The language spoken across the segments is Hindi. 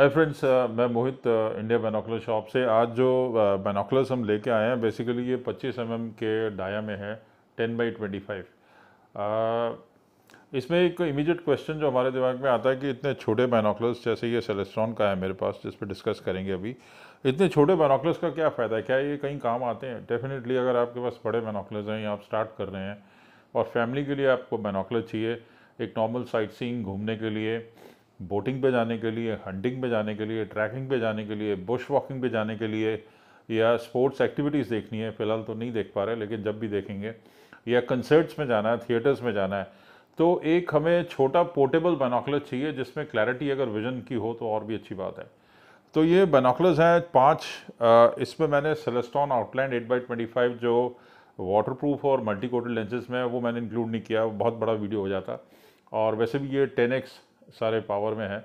हाय फ्रेंड्स uh, मैं मोहित इंडिया बेनोकुलर शॉप से आज जो बेनोकुलर्स uh, हम लेके आए हैं बेसिकली ये 25 एम mm के डाया में है 10 बाई 25 इसमें एक इमीडिएट क्वेश्चन जो हमारे दिमाग में आता है कि इतने छोटे बेनोकुलर्स जैसे ये सेलेस्ट्रॉन का है मेरे पास जिस पर डिस्कस करेंगे अभी इतने छोटे बेनोकुलर्स का क्या फ़ायदा है क्या ये कहीं काम आते हैं डेफिनेटली अगर आपके पास बड़े बेनोकुलर्स हैं या आप स्टार्ट कर रहे हैं और फैमिली के लिए आपको बेनोकुलर चाहिए एक नॉर्मल साइट सीइंग घूमने के लिए बोटिंग पे जाने के लिए हंटिंग पे जाने के लिए ट्रैकिंग पे जाने के लिए बुश वॉकिंग पे जाने के लिए या स्पोर्ट्स एक्टिविटीज़ देखनी है फ़िलहाल तो नहीं देख पा रहे लेकिन जब भी देखेंगे या कंसर्ट्स में जाना है थिएटर्स में जाना है तो एक हमें छोटा पोर्टेबल बनाकलस चाहिए जिसमें क्लैरिटी अगर विजन की हो तो और भी अच्छी बात है तो ये बनॉकलर्स हैं पाँच इसमें मैंने Celestron outland eight by twenty five जो वाटर प्रूफ और मल्टी कोटेड लेंसेज में वो मैंने इंक्लूड नहीं किया बहुत बड़ा वीडियो हो जाता और वैसे भी ये टेन एक्स सारे पावर में है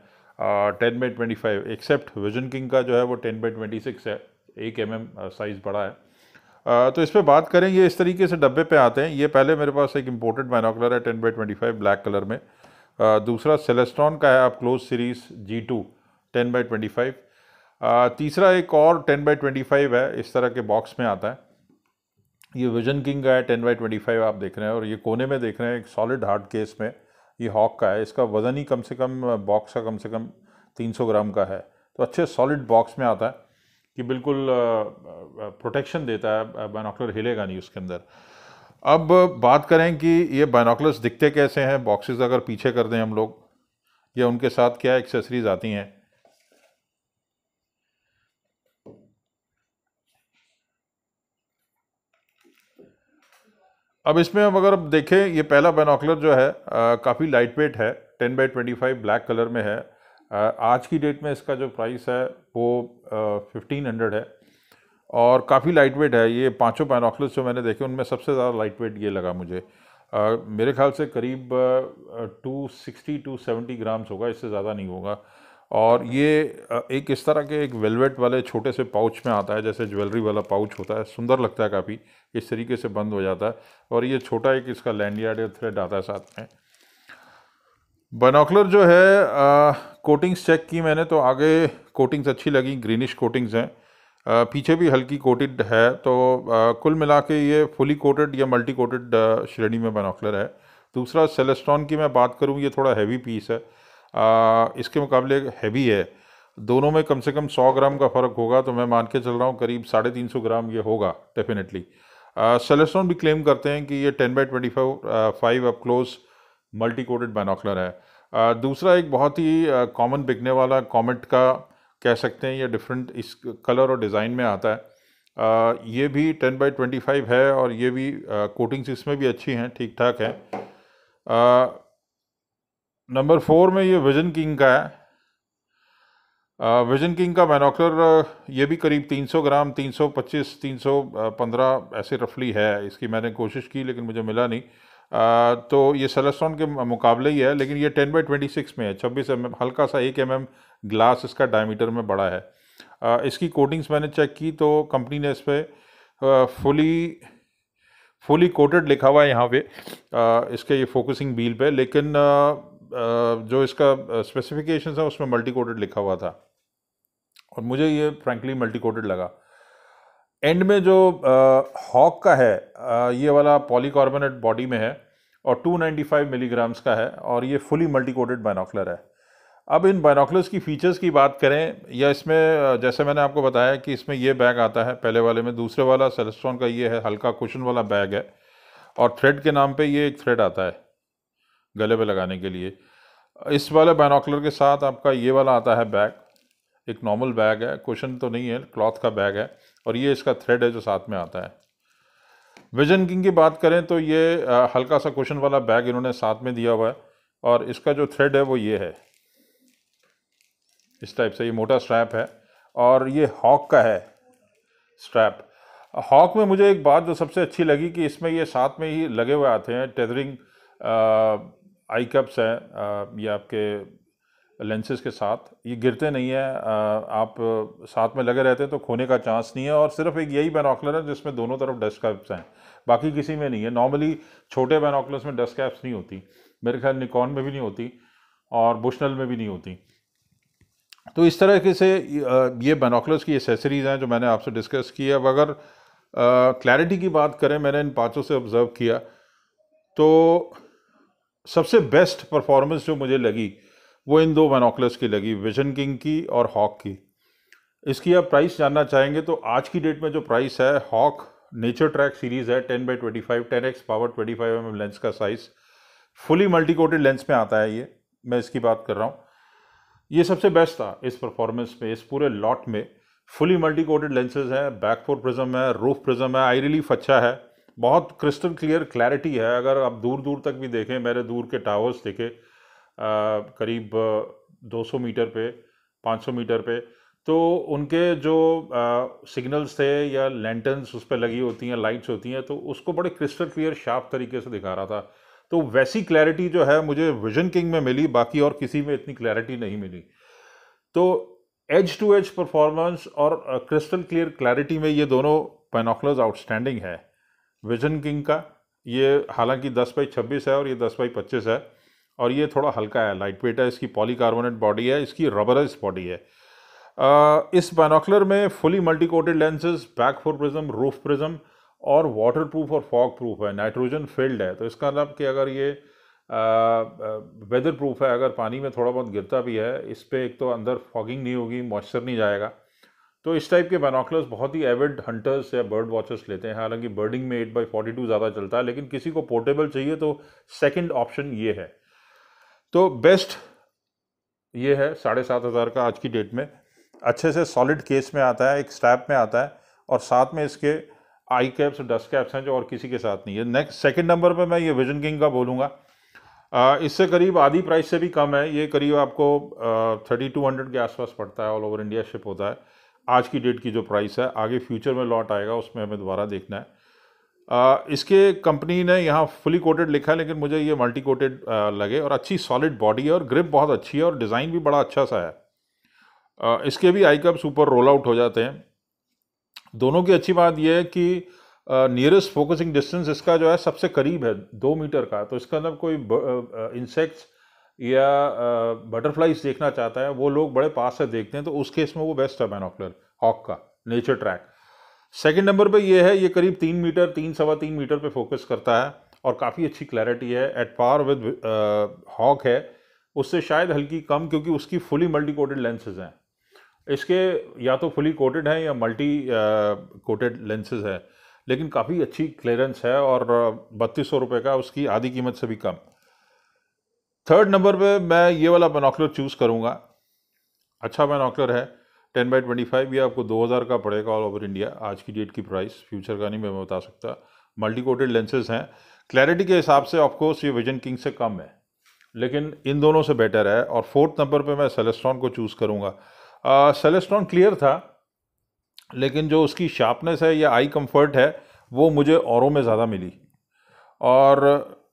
ten by twenty five except vision king का जो है वो टेन बाई ट्वेंटी सिक्स है एक एम एम साइज़ बड़ा है uh, तो इस पर बात करें ये इस तरीके से डब्बे पे आते हैं ये पहले मेरे पास एक इम्पोर्टेड बाइनोकुलर है ten by twenty five black colour में uh, दूसरा सेलेस्ट्रॉन का है up close series G two ten by twenty five तीसरा एक और टेन बाई ट्वेंटी फाइव है इस तरह के बॉक्स में आता है ये विजन किंग का है टेन बाई ट्वेंटी फाइव आप देख रहे हैं और ये कोने में देख रहे हैं एक सॉलिड हार्ड केस में ये हॉक का है इसका वज़न ही कम से कम बॉक्स का कम से कम 300 ग्राम का है तो अच्छे सॉलिड बॉक्स में आता है कि बिल्कुल प्रोटेक्शन देता है बाइनॉकुलर हिलेगा नहीं उसके अंदर अब बात करें कि ये बाइनॉकुलर्स दिखते कैसे हैं बॉक्सेस अगर पीछे कर दें हम लोग या उनके साथ क्या एक्सेसरीज आती हैं अब इसमें हम अगर अब देखें ये पहला बेनोकुलर जो है काफ़ी लाइट वेट है ten by twenty five black colour में है आ, आज की डेट में इसका जो प्राइस है वो फिफ्टीन हंड्रेड है और काफ़ी लाइट वेट है ये पांचों पैनोकलस जो मैंने देखे उनमें सबसे ज़्यादा लाइट वेट ये लगा मुझे आ, मेरे ख्याल से करीब two sixty to seventy grams होगा इससे ज़्यादा नहीं होगा और ये एक इस तरह के एक वेलवेट वाले छोटे से पाउच में आता है जैसे ज्वेलरी वाला पाउच होता है सुंदर लगता है काफ़ी इस तरीके से बंद हो जाता है और ये छोटा एक इसका लैंडयार्ड या थ्रेड आता है साथ में बनोकलर जो है आ, कोटिंग्स चेक की मैंने तो आगे कोटिंग्स अच्छी लगी ग्रीनिश कोटिंग्स हैं आ, पीछे भी हल्की कोटेड है तो आ, कुल मिला के ये फुली कोटेड या मल्टी कोटेड श्रेणी में बनोकलर है दूसरा सेलेस्ट्रॉन की मैं बात करूँ ये थोड़ा हैवी पीस है आ, इसके मुकाबले हैवी है दोनों में कम से कम सौ ग्राम का फ़र्क होगा तो मैं मान के चल रहा हूँ करीब साढ़े तीन सौ ग्राम ये होगा डेफिनेटली सेलेस्ट्रॉन भी क्लेम करते हैं कि ये ten by twenty five up close multi coated binocular है आ, दूसरा एक बहुत ही कॉमन बिकने वाला कॉमेट का कह सकते हैं ये डिफरेंट इस कलर और डिज़ाइन में आता है आ, ये भी टेन बाई ट्वेंटी फाइव है और ये भी कोटिंग्स इसमें भी अच्छी हैं ठीक ठाक है नंबर फोर में ये विजन किंग का है विजन किंग का मैनोकुलर ये भी करीब 300 ग्राम 325 315 ऐसे रफली है इसकी मैंने कोशिश की लेकिन मुझे मिला नहीं आ, तो ये सेलेस्ट्रॉन के मुकाबले ही है लेकिन ये 10 बाई 26 में है 26 एम हल्का सा एक एम mm ग्लास इसका डायमीटर में बड़ा है आ, इसकी कोटिंग्स मैंने चेक की तो कंपनी ने इस पर फुली फुली कोटेड लिखा हुआ है यहाँ पे इसके ये फोकसिंग बिल पे लेकिन जो इसका स्पेसिफिकेशन है उसमें मल्टी कोटेड लिखा हुआ था और मुझे ये फ्रैंकली मल्टी कोटेड लगा एंड में जो हॉक का है आ, ये वाला पॉलीकार्बोनेट बॉडी में है और 295 मिलीग्राम्स का है और ये फुली मल्टी कोटेड बाइनोकुलर है अब इन बाइनोकुलर्स की फ़ीचर्स की बात करें या इसमें जैसे मैंने आपको बताया कि इसमें ये बैग आता है पहले वाले में दूसरे वाला सेलेस्ट्रॉन का ये है हल्का कुशन वाला बैग है और थ्रेड के नाम पे ये एक थ्रेड आता है गले पे लगाने के लिए इस वाले बैनॉकलर के साथ आपका ये वाला आता है बैग एक नॉर्मल बैग है क्वेश्चन तो नहीं है क्लॉथ का बैग है और ये इसका थ्रेड है जो साथ में आता है विजन किंग की बात करें तो ये हल्का सा क्वेश्चन वाला बैग इन्होंने साथ में दिया हुआ है और इसका जो थ्रेड है वो ये है इस टाइप से ये मोटा स्ट्रैप है और ये हॉक का है स्ट्रैप हॉक में मुझे एक बात जो सबसे अच्छी लगी कि इसमें ये साथ में ही लगे हुए आते हैं टेदरिंग आई कप्स हैं ये आपके लेंसेज के साथ ये गिरते नहीं है आप साथ में लगे रहते हैं तो खोने का चांस नहीं है और सिर्फ एक यही बैनॉकलर है जिसमें दोनों तरफ डस्ट कैप्स हैं बाकी किसी में नहीं है नॉर्मली छोटे बेनोकुलर्स में डस्ट कैप्स नहीं होती मेरे ख्याल निकॉन में भी नहीं होती और बुशनल में भी नहीं होती तो इस तरह के से ये बैनॉकलर्स की एसेसरीज़ हैं जो मैंने आपसे डिस्कस की अब अगर क्लैरिटी की बात करें मैंने इन पाँचों से ऑब्ज़र्व किया तो सबसे बेस्ट परफॉर्मेंस जो मुझे लगी वो इन दो मेनोकलस की लगी विजन किंग की और हॉक की इसकी आप प्राइस जानना चाहेंगे तो आज की डेट में जो प्राइस है हॉक नेचर ट्रैक सीरीज़ है ten by twenty five ten X power twenty five M lens का size fully multi coated lens में आता है ये मैं इसकी बात कर रहा हूँ ये सबसे बेस्ट था इस परफॉर्मेंस में इस पूरे लॉट में फुली मल्टी कोटेड लेंसेज हैं बैक फोर प्रिज्म है रूफ प्रिज्म है आई रिलीफ अच्छा है बहुत क्रिस्टल क्लियर क्लैरिटी है अगर आप दूर दूर तक भी देखें मेरे दूर के टावर्स देखे करीब 200 मीटर पे 500 मीटर पे तो उनके जो सिग्नल्स थे या लेंटन्स उस पर लगी होती हैं लाइट्स होती हैं तो उसको बड़े क्रिस्टल क्लियर शार्प तरीके से दिखा रहा था तो वैसी क्लैरिटी जो है मुझे विजन किंग में मिली बाकी और किसी में इतनी क्लैरिटी नहीं मिली तो एज टू एज परफॉर्मेंस और क्रिस्टल क्लियर क्लैरिटी में ये दोनों पेनोकलर्स आउटस्टैंडिंग है विजन किंग का ये हालांकि दस बाई छब्बीस है और ये दस बाई पच्चीस है और ये थोड़ा हल्का है लाइट वेट है इसकी पॉलीकार्बोनेट बॉडी है इसकी रबराइज बॉडी है आ, इस बैनोकुलर में fully multi coated lenses BaK four prism roof prism और वाटर प्रूफ और फॉग प्रूफ है नाइट्रोजन फिल्ड है तो इसका मतलब कि अगर ये वेदर प्रूफ है अगर पानी में थोड़ा बहुत गिरता भी है इस पर एक तो अंदर फॉगिंग नहीं होगी मॉइस्चर नहीं जाएगा तो इस टाइप के बैनोकलर्स बहुत ही एविड हंटर्स या बर्ड वॉचर्स लेते हैं हालांकि बर्डिंग में एट बाई फोर्टी टू ज़्यादा चलता है लेकिन किसी को पोर्टेबल चाहिए तो सेकेंड ऑप्शन ये है तो बेस्ट ये है साढ़े सात हज़ार का आज की डेट में अच्छे से सॉलिड केस में आता है एक स्टैप में आता है और साथ में इसके आई कैप्स डस्ट कैप्स हैं जो और किसी के साथ नहीं है नेक्स्ट सेकेंड नंबर पर मैं ये विजन किंग का बोलूँगा इससे करीब आधी प्राइस से भी कम है ये करीब आपको थर्टी टू हंड्रेड के आसपास पड़ता है ऑल ओवर इंडिया शिप होता है आज की डेट की जो प्राइस है आगे फ्यूचर में लॉट आएगा उसमें हमें दोबारा देखना है आ, इसके कंपनी ने यहाँ फुली कोटेड लिखा है लेकिन मुझे ये मल्टी कोटेड लगे और अच्छी सॉलिड बॉडी है और ग्रिप बहुत अच्छी है और डिज़ाइन भी बड़ा अच्छा सा है आ, इसके भी आई कप्स ऊपर रोल आउट हो जाते हैं दोनों की अच्छी बात यह है कि नियरेस्ट फोकसिंग डिस्टेंस इसका जो है सबसे करीब है दो मीटर का तो इसका अंदर कोई इंसेक्ट्स या बटरफ्लाइज देखना चाहता है वो लोग बड़े पास से देखते हैं तो उस केस में वो बेस्ट है बैनोकुलर हॉक का नेचर ट्रैक सेकेंड नंबर पर यह है ये करीब तीन मीटर तीन सवा तीन मीटर पर फोकस करता है और काफ़ी अच्छी क्लैरिटी है एट पार विद हॉक है उससे शायद हल्की कम क्योंकि उसकी फुली मल्टी कोटेड लेंसेज हैं इसके या तो फुली कोटेड हैं या मल्टी कोटेड लेंसेज है लेकिन काफ़ी अच्छी क्लियरेंस है और बत्तीस सौ रुपये का उसकी आधी कीमत से भी कम थर्ड नंबर पे मैं ये वाला बनॉकलर चूज़ करूँगा अच्छा बनॉकलर है टेन बाई ट्वेंटी फाइव ये आपको दो हज़ार का पड़ेगा ऑल ओवर इंडिया आज की डेट की प्राइस फ्यूचर का नहीं मैं बता सकता मल्टी कोटेड लेंसेज हैं क्लैरिटी के हिसाब से ऑफकोर्स ये विजन किंग से कम है लेकिन इन दोनों से बेटर है और फोर्थ नंबर पे मैं सेलेस्ट्रॉन को चूज़ करूँगा सेलेस्ट्रॉन क्लियर था लेकिन जो उसकी शार्पनेस है या आई कंफर्ट है वो मुझे औरों में ज़्यादा मिली और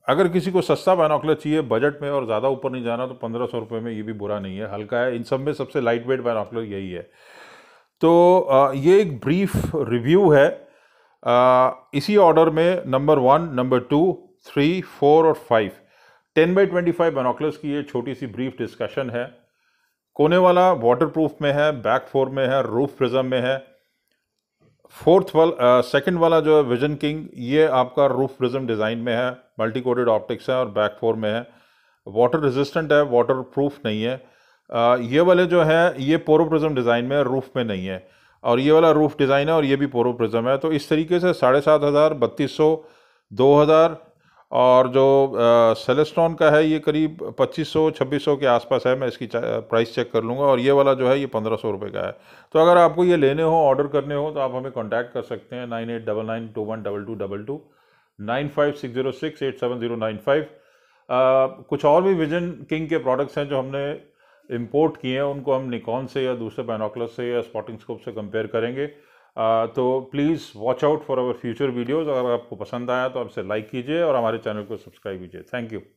अगर किसी को सस्ता बायनोकुलर चाहिए बजट में और ज़्यादा ऊपर नहीं जाना तो पंद्रह सौ रुपये में ये भी बुरा नहीं है हल्का है इन सब में सबसे लाइट वेट बायनोकुलर यही है तो ये एक ब्रीफ रिव्यू है इसी ऑर्डर में number one number two three four और five ten by twenty five binoculars की ये छोटी सी ब्रीफ डिस्कशन है कोने वाला वाटर प्रूफ में है बैक फोर में है रूफ प्रिज्म में है फोर्थ वाला सेकंड वाला जो है विजन किंग ये आपका रूफ प्रिज्म डिज़ाइन में है मल्टी कोडेड ऑप्टिक्स हैं और बैक फोर में है वाटर रेजिस्टेंट है वाटर प्रूफ नहीं है आ, ये वाले जो है ये पोरोप्रिज्म डिज़ाइन में रूफ़ में नहीं है और ये वाला रूफ़ डिज़ाइन है और ये भी पोरोप्रिज्म है तो इस तरीके से साढ़े सात हज़ार बत्तीस सौ दो हज़ार और जो सेलेस्टॉन का है ये करीब पच्चीस सौ छब्बीस सौ के आसपास है मैं इसकी प्राइस चेक कर लूँगा और ये वाला जो है ये पंद्रह सौ रुपये का है तो अगर आपको ये लेने हो ऑर्डर करने हो तो आप हमें कॉन्टैक्ट कर सकते हैं nine eight double nine two one double two double two nine five six zero six eight seven zero nine five कुछ और भी विजन किंग के प्रोडक्ट्स हैं जो हमने इम्पोर्ट किए हैं उनको हम निकॉन से या दूसरे बैनोकलस से या स्पॉटिंग स्कोप से कंपेयर करेंगे आ, तो please watch out for our future videos अगर आपको पसंद आया तो आपसे लाइक कीजिए और हमारे चैनल को सब्सक्राइब कीजिए थैंक यू